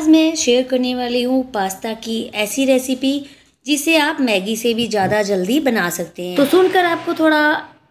आज मैं शेयर करने वाली हूँ पास्ता की ऐसी रेसिपी जिसे आप मैगी से भी ज़्यादा जल्दी बना सकते हैं तो सुनकर आपको थोड़ा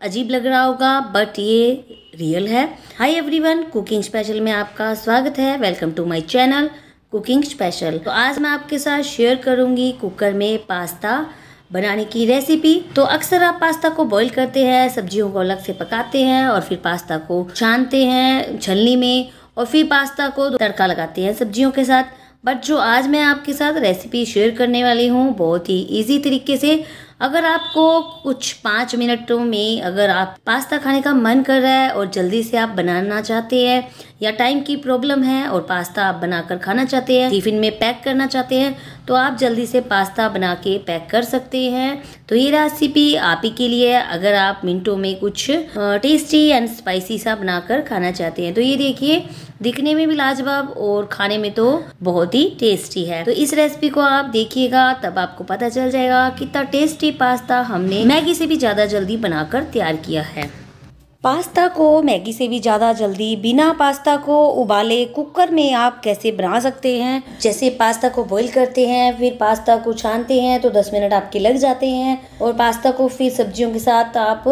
अजीब लग रहा होगा बट ये रियल है हाय एवरीवन कुकिंग स्पेशल में आपका स्वागत है welcome to my channel cooking special तो आज मैं आपके साथ शेयर करूँगी कुकर में पास्ता बनाने की रेसिपी तो अक्सर आप पास्ता को बॉईल करते हैं सब्जियों को अलग से पकाते हैं और फिर पास्ता को छानते हैं छलनी में और फिर पास्ता को तड़का लगाते हैं सब्जियों के साथ बट जो आज मैं आपके साथ रेसिपी शेयर करने वाली हूँ बहुत ही इजी तरीके से अगर आपको कुछ पाँच मिनटों में अगर आप पास्ता खाने का मन कर रहा है और जल्दी से आप बनाना चाहते हैं या टाइम की प्रॉब्लम है और पास्ता आप बनाकर खाना चाहते हैं टिफिन में पैक करना चाहते हैं तो आप जल्दी से पास्ता बना के पैक कर सकते हैं तो ये रेसिपी आप ही के लिए अगर आप मिनटों में कुछ टेस्टी एंड स्पाइसी सा बनाकर खाना चाहते हैं तो ये देखिए दिखने में भी लाजवाब और खाने में तो बहुत ही टेस्टी है तो इस रेसिपी को आप देखिएगा तब आपको पता चल जाएगा कितना टेस्टी पास्ता हमने मैगी से भी ज़्यादा जल्दी बनाकर तैयार किया है पास्ता को मैगी से भी ज़्यादा जल्दी बिना पास्ता को उबाले कुकर में आप कैसे बना सकते हैं जैसे पास्ता को बॉईल करते हैं फिर पास्ता को छानते हैं तो 10 मिनट आपके लग जाते हैं और पास्ता को फिर सब्जियों के साथ आप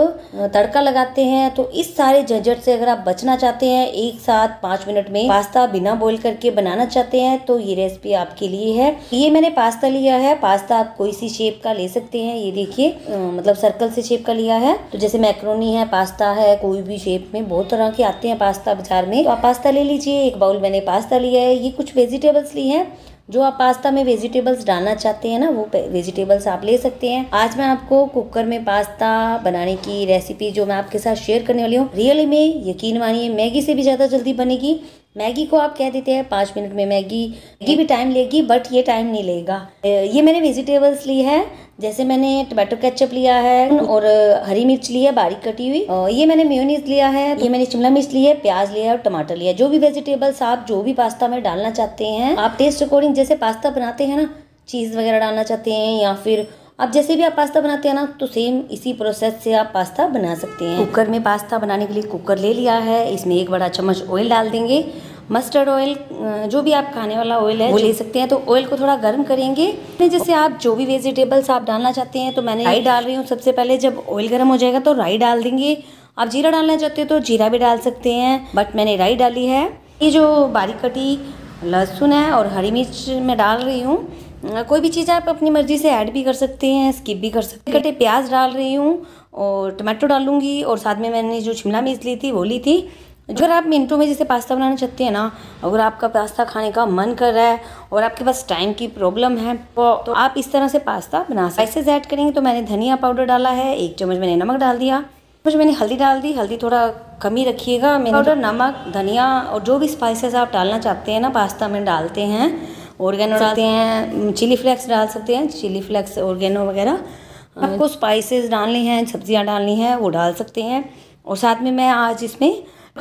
तड़का लगाते हैं तो इस सारे झंझट से अगर आप बचना चाहते हैं एक साथ पाँच मिनट में पास्ता बिना बॉयल करके बनाना चाहते हैं तो ये रेसिपी आपके लिए है ये मैंने पास्ता लिया है पास्ता आप कोई सी शेप का ले सकते हैं ये देखिए मतलब सर्कल से शेप का लिया है तो जैसे मैक्रोनी है पास्ता है है कोई भी शेप में बहुत तरह के आते हैं पास्ता बाजार में तो आप पास्ता ले लीजिए एक बाउल मैंने पास्ता लिया है ये कुछ वेजिटेबल्स ली हैं जो आप पास्ता में वेजिटेबल्स डालना चाहते हैं ना वो वेजिटेबल्स आप ले सकते हैं आज मैं आपको कुकर में पास्ता बनाने की रेसिपी जो मैं आपके साथ शेयर करने वाली हूँ रियली में यकीन मानिए मैगी से भी ज़्यादा जल्दी बनेगी मैगी को आप कह देते हैं पाँच मिनट में मैगी मैगी भी टाइम लेगी बट ये टाइम नहीं लेगा ये मैंने वेजिटेबल्स ली है जैसे मैंने टमाटो केचप लिया है और हरी मिर्च ली है बारीक कटी हुई और ये मैंने म्योनीस लिया है ये मैंने शिमला मिर्च ली है प्याज लिया है और टमाटर लिया है जो भी वेजिटेबल्स आप जो भी पास्ता में डालना चाहते हैं आप टेस्ट अकॉर्डिंग जैसे पास्ता बनाते हैं ना चीज़ वगैरह डालना चाहते हैं या फिर आप जैसे भी आप पास्ता बनाते हैं ना तो सेम इसी प्रोसेस से आप पास्ता बना सकते हैं कुकर में पास्ता बनाने के लिए कुकर ले लिया है इसमें एक बड़ा चम्मच ऑयल डाल देंगे मस्टर्ड ऑयल जो भी आप खाने वाला ऑयल है वो ले सकते हैं तो ऑयल को थोड़ा गर्म करेंगे जैसे आप जो भी वेजिटेबल्स आप डालना चाहते हैं तो मैंने राई डाल रही हूँ सबसे पहले जब ऑयल गर्म हो जाएगा तो राई डाल देंगे आप जीरा डालना चाहते हो तो जीरा भी डाल सकते हैं बट मैंने राई डाली है ये जो बारीक कटी लहसुन है और हरी मिर्च मैं डाल रही हूँ कोई भी चीज़ आप अपनी मर्ज़ी से ऐड भी कर सकते हैं स्किप भी कर सकते हैं कटे प्याज डाल रही हूँ और टमाटो डालूंगी और साथ में मैंने जो शिमला मिर्च ली थी वो ली थी जो अगर आप मिनटों में जैसे पास्ता बनाना चाहते हैं ना अगर आपका पास्ता खाने का मन कर रहा है और आपके पास टाइम की प्रॉब्लम है तो आप इस तरह से पास्ता बना स्पाइसेस ऐड करेंगे तो मैंने धनिया पाउडर डाला है एक चम्मच मैंने नमक डाल दिया चम्मच मैंने हल्दी डाल दी हल्दी थोड़ा कम ही रखिएगा पाउडर नमक धनिया और जो भी स्पाइसेस आप डालना चाहते हैं ना पास्ता में डालते हैं ऑर्गेनो डालते हैं चिली फ्लेक्स डाल सकते हैं चिली फ्लेक्स ऑर्गेनो वगैरह आपको स्पाइसेस डालने हैं सब्जियाँ डालनी हैं वो डाल सकते हैं और साथ में मैं आज इसमें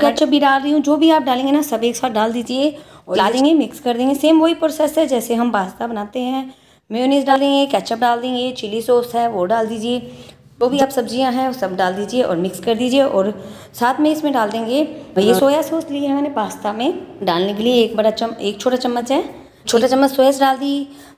कैचअप भी डाल रही हूँ जो भी आप डालेंगे ना सब एक साथ डाल दीजिए और डालेंगे मिक्स कर देंगे सेम वही प्रोसेस है जैसे हम पास्ता बनाते हैं मेयोनीज डालेंगे कैचअप डाल देंगे चिली सॉस है वो डाल दीजिए वो भी आप सब्जियां हैं सब डाल दीजिए और मिक्स कर दीजिए और साथ में इसमें डाल देंगे ये सोया सॉस लिया है मैंने पास्ता में डालने के लिए एक बड़ा चम एक छोटा चम्मच है छोटा चम्मच सोयास डाल दी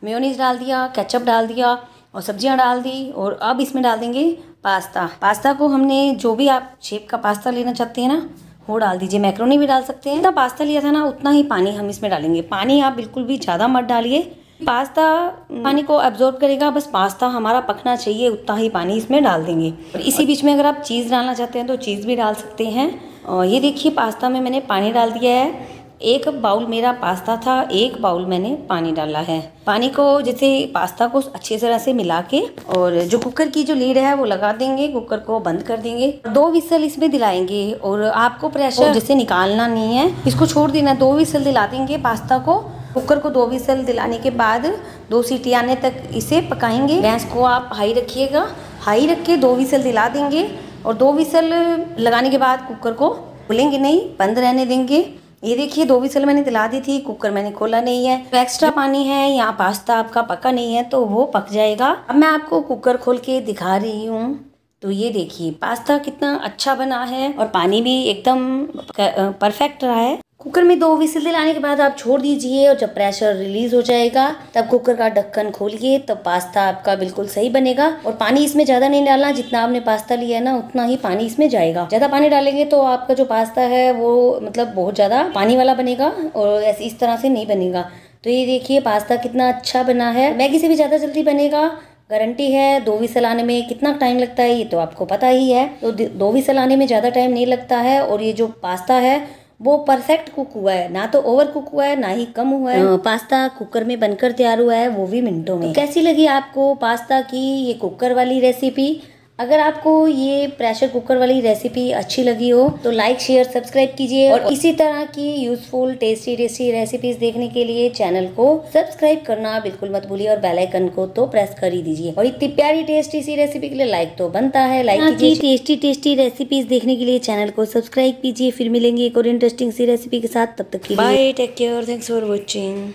मेयोनीज डाल दिया कैचअप डाल दिया और सब्जियां डाल दी और अब इसमें डाल देंगे पास्ता पास्ता को हमने जो भी आप शेप का पास्ता लेना चाहते हैं ना वो डाल दीजिए मैक्रोनी भी डाल सकते हैं जितना पास्ता लिया था ना उतना ही पानी हम इसमें डालेंगे पानी आप बिल्कुल भी ज़्यादा मत डालिए पास्ता पानी को एब्जॉर्ब करेगा बस पास्ता हमारा पकना चाहिए उतना ही पानी इसमें डाल देंगे और इसी बीच में अगर आप चीज़ डालना चाहते हैं तो चीज़ भी डाल सकते हैं और ये देखिए पास्ता में मैंने पानी डाल दिया है एक बाउल मेरा पास्ता था एक बाउल मैंने पानी डाला है पानी को जैसे पास्ता को अच्छी तरह से मिला के और जो कुकर की जो लीड है वो लगा देंगे कुकर को बंद कर देंगे दो विसल इसमें दिलाएंगे और आपको प्रेशर जैसे निकालना नहीं है इसको छोड़ देना दो विसल दिला देंगे पास्ता को कुकर को दो विसल दिलाने के बाद दो सीटी आने तक इसे पकाएंगे गैस को आप हाई रखिएगा हाई रख के दो विसल दिला देंगे और दो विसल लगाने के बाद कुकर को खुलेंगे नहीं बंद रहने देंगे ये देखिए दो विसल मैंने दिला दी थी कुकर मैंने खोला नहीं है तो एक्स्ट्रा पानी है यहाँ पास्ता आपका पका नहीं है तो वो पक जाएगा अब मैं आपको कुकर खोल के दिखा रही हूँ तो ये देखिए पास्ता कितना अच्छा बना है और पानी भी एकदम परफेक्ट रहा है कुकर में दो विसिल दिलाने के बाद आप छोड़ दीजिए और जब प्रेशर रिलीज हो जाएगा तब कुकर का ढक्कन खोलिए तब पास्ता आपका बिल्कुल सही बनेगा और पानी इसमें ज़्यादा नहीं डालना जितना आपने पास्ता लिया है ना उतना ही पानी इसमें जाएगा ज़्यादा पानी डालेंगे तो आपका जो पास्ता है वो मतलब बहुत ज़्यादा पानी वाला बनेगा और ऐसे इस तरह से नहीं बनेगा तो ये देखिए पास्ता कितना अच्छा बना है मैगी से भी ज़्यादा जल्दी बनेगा गारंटी है दो विसल आने में कितना टाइम लगता है ये तो आपको पता ही है तो दो विसल आने में ज़्यादा टाइम नहीं लगता है और ये जो पास्ता है वो परफेक्ट कुक हुआ है ना तो ओवर कुक हुआ है ना ही कम हुआ है पास्ता कुकर में बनकर तैयार हुआ है वो भी मिनटों में तो कैसी लगी आपको पास्ता की ये कुकर वाली रेसिपी अगर आपको ये प्रेशर कुकर वाली रेसिपी अच्छी लगी हो तो लाइक शेयर सब्सक्राइब कीजिए और इसी तरह की यूजफुल टेस्टी टेस्टी रेसिपीज देखने के लिए चैनल को सब्सक्राइब करना बिल्कुल मत भूलिए और बेल आइकन को तो प्रेस कर ही दीजिए और इतनी प्यारी टेस्टी सी रेसिपी के लिए लाइक तो बनता है लाइक हाँ कीजिए टेस्टी टेस्टी रेसिपीज देखने के लिए चैनल को सब्सक्राइब कीजिए फिर मिलेंगे एक और इंटरेस्टिंग सी रेसिपी के साथ तब तक के लिए bye take care thanks for watching